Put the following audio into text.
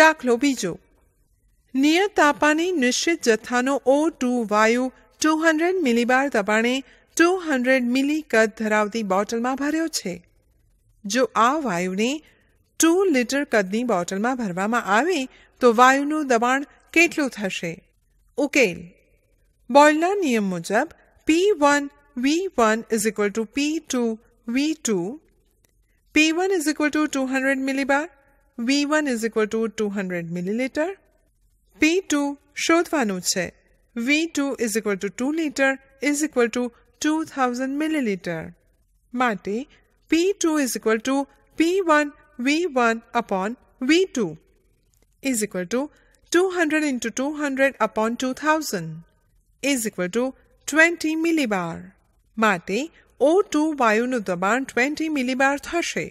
ચાલો બીજો નિય તાપanei નિશ્ચિત જથ્થાનો O2 વાયુ 200 મિલીબાર દબાણે 200 મિલીકદ ધરાવતી બોટલમાં ભર્યો છે જો આ વાયુને 2 લિટર કદની બોટલમાં ભરવામાં આવે તો વાયુનું દબાણ કેટલું થશે ઓકે બોયલના નિયમ મુજબ P1 V1 = P2 V2 P1 = 200 millibar V1 is equal to 200 milliliter. P2 શોધવાનું v V2 is equal to 2 liter is equal to 2000 milliliter. માટે P2 is equal to P1 V1 upon V2 is equal to 200 into 200 upon 2000 is equal to 20 millibar. માટે O2 વાયુનું દબાણ 20 millibar થશે.